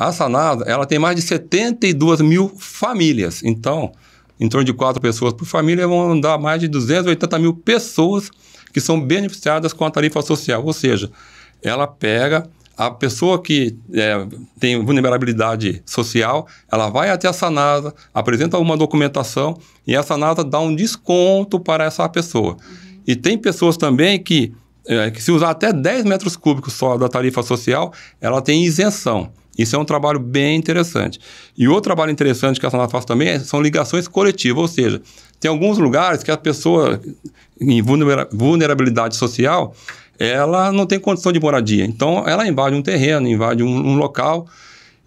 A Sanasa, ela tem mais de 72 mil famílias. Então, em torno de quatro pessoas por família, vão dar mais de 280 mil pessoas que são beneficiadas com a tarifa social. Ou seja, ela pega a pessoa que é, tem vulnerabilidade social, ela vai até a Sanasa, apresenta uma documentação e a Sanasa dá um desconto para essa pessoa. E tem pessoas também que, é, que se usar até 10 metros cúbicos só da tarifa social, ela tem isenção. Isso é um trabalho bem interessante. E outro trabalho interessante que a Sonata faz também é, são ligações coletivas, ou seja, tem alguns lugares que a pessoa em vulnerabilidade social, ela não tem condição de moradia. Então, ela invade um terreno, invade um, um local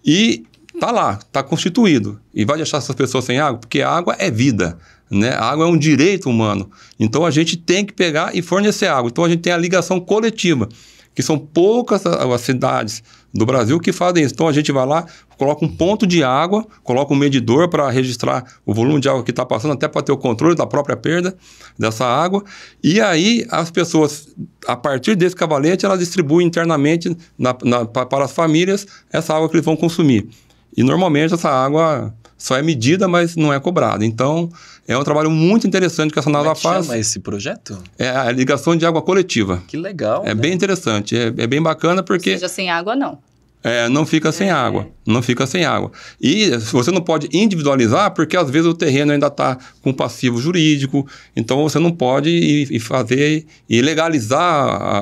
e está lá, está constituído. E vai deixar essas pessoas sem água? Porque água é vida. Né? A água é um direito humano. Então a gente tem que pegar e fornecer água. Então a gente tem a ligação coletiva que são poucas as cidades do Brasil que fazem isso. Então a gente vai lá, coloca um ponto de água, coloca um medidor para registrar o volume de água que está passando, até para ter o controle da própria perda dessa água. E aí as pessoas, a partir desse cavalete, elas distribuem internamente na, na, para as famílias essa água que eles vão consumir. E normalmente essa água só é medida, mas não é cobrada. Então, é um trabalho muito interessante que a NASA Como é que faz. chama esse projeto? É a ligação de água coletiva. Que legal. É né? bem interessante, é, é, bem bacana porque. Ou seja, sem água não. É, não fica sem é. água, não fica sem água. E você não pode individualizar porque às vezes o terreno ainda está com passivo jurídico, então você não pode ir, ir fazer e legalizar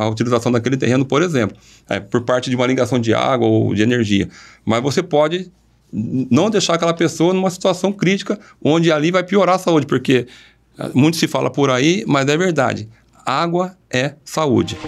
a utilização daquele terreno, por exemplo, é, por parte de uma ligação de água ou de energia. Mas você pode não deixar aquela pessoa numa situação crítica, onde ali vai piorar a saúde, porque eh, muito se fala por aí, mas é verdade. Água é saúde.